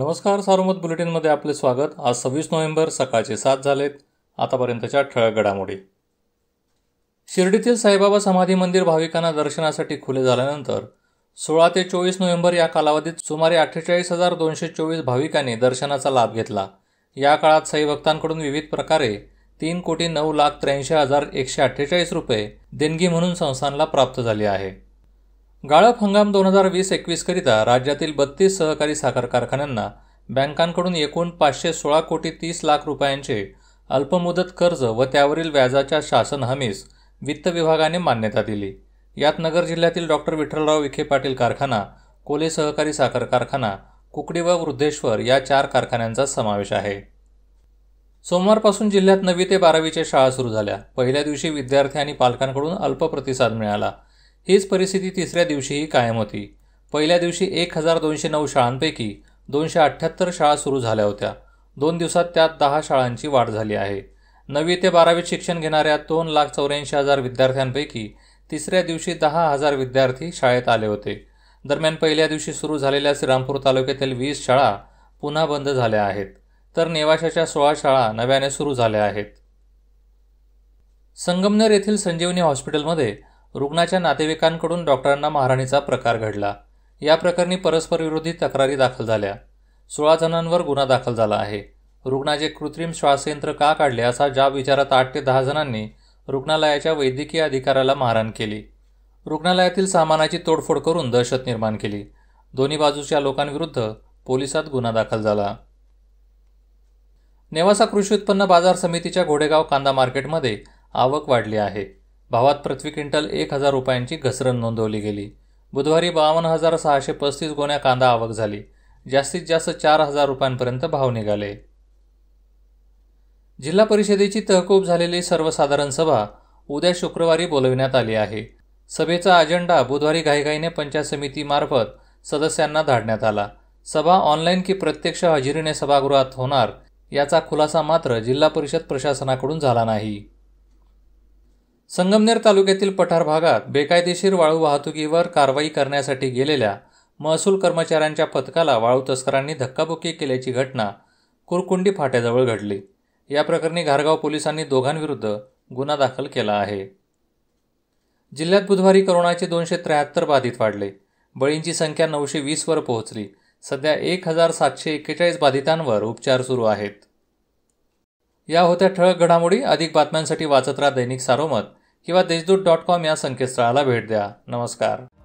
नमस्कार सार्वमत बुलेटिनमध्ये आपले स्वागत आज सव्वीस नोव्हेंबर सकाळचे सात झालेत आतापर्यंतच्या ठळक घडामोडी शिर्डीतील साईबाबा समाधी मंदिर भाविकांना दर्शनासाठी खुले झाल्यानंतर सोळा ते चोवीस नोव्हेंबर या कालावधीत सुमारे अठ्ठेचाळीस हजार दोनशे चोवीस भाविकांनी दर्शनाचा लाभ घेतला या काळात साई भक्तांकडून विविध प्रकारे तीन कोटी नऊ लाख त्र्याऐंशी हजार एकशे अठ्ठेचाळीस रुपये देणगी म्हणून संस्थानला प्राप्त झाली आहे गाळप हंगाम दोन हजार वीस करिता राज्यातील बत्तीस सहकारी साखर कारखान्यांना बँकांकडून एकूण पाचशे सोळा कोटी तीस लाख रुपयांचे अल्पमुदत कर्ज व त्यावरील व्याजाच्या शासन हमीस वित्त विभागाने मान्यता दिली यात नगर जिल्ह्यातील डॉक्टर विठ्ठलराव विखे पाटील कारखाना कोले सहकारी साखर कारखाना कुकडी व वृद्धेश्वर या चार कारखान्यांचा समावेश आहे सोमवारपासून जिल्ह्यात नवी ते बारावीच्या शाळा सुरू झाल्या पहिल्या दिवशी विद्यार्थी आणि पालकांकडून अल्प प्रतिसाद मिळाला हीच परिस्थिती तिसऱ्या दिवशीही कायम होती पहिल्या दिवशी एक हजार दोनशे नऊ शाळांपैकी दोनशे अठ्ठ्याहत्तर शाळा सुरू झाल्या होत्या दोन दिवसात त्यात दहा शाळांची वाढ झाली आहे नववी ते बारावीत शिक्षण घेणाऱ्या दोन लाख चौऱ्याऐंशी हजार विद्यार्थ्यांपैकी तिसऱ्या दिवशी दहा हजार विद्यार्थी शाळेत आले होते दरम्यान पहिल्या दिवशी सुरू झालेल्या श्रीरामपूर तालुक्यातील वीस शाळा पुन्हा बंद झाल्या आहेत तर नेवाशाच्या सोळा शाळा नव्याने सुरू झाल्या आहेत संगमनेर येथील संजीवनी हॉस्पिटलमध्ये रुग्णाच्या नातेवाईकांकडून डॉक्टरांना मारहाणीचा प्रकार घडला या प्रकरणी परस्परविरोधी तक्रारी दाखल झाल्या सोळा जणांवर गुन्हा दाखल झाला आहे रुग्णाचे कृत्रिम श्वासयंत्र का काढले असा जाब विचारात आठ ते दहा जणांनी रुग्णालयाच्या वैद्यकीय अधिकाऱ्याला मारहाण केली रुग्णालयातील सामानाची तोडफोड करून दहशत निर्माण केली दोन्ही बाजूच्या लोकांविरुद्ध पोलिसात गुन्हा दाखल झाला नेवासा कृषी उत्पन्न बाजार समितीच्या घोडेगाव कांदा मार्केटमध्ये आवक वाढली आहे भावात प्रति क्विंटल एक हजार रुपयांची घसरण नोंदवली गेली बुधवारी बावन्न हजार सहाशे पस्तीस गोण्या कांदा आवक झाली जास्तीत जास्त चार हजार रुपयांपर्यंत भाव निघाले जिल्हा परिषदेची तहकूब झालेली सर्वसाधारण सभा उद्या शुक्रवारी बोलविण्यात आली आहे सभेचा अजेंडा बुधवारी घाईघाईने पंचायत समितीमार्फत सदस्यांना धाडण्यात आला सभा ऑनलाईन की प्रत्यक्ष हजेरीने सभागृहात होणार याचा खुलासा मात्र जिल्हा परिषद प्रशासनाकडून झाला नाही संगमनेर तालुक्यातील पठार भागात बेकायदेशीर वाळू वाहतुकीवर कारवाई करण्यासाठी गेलेल्या महसूल कर्मचाऱ्यांच्या पथकाला वाळू तस्करांनी धक्काबुक्की केल्याची घटना कुरकुंडी फाट्याजवळ घडली या प्रकरणी घारगाव पोलिसांनी दोघांविरुद्ध गुन्हा दाखल केला आहे जिल्ह्यात बुधवारी करोनाचे दोनशे त्र्याहत्तर बाधित वाढले बळींची संख्या नऊशे वीसवर पोहोचली सध्या एक हजार सातशे एक्केचाळीस बाधितांवर उपचार सुरू आहेत या होत्या ठळक घडामोडी अधिक बातम्यांसाठी वाचत राहा दैनिक सारोमत किंवा देशदूत डॉट कॉम या संकेतस्थळाला भेट द्या नमस्कार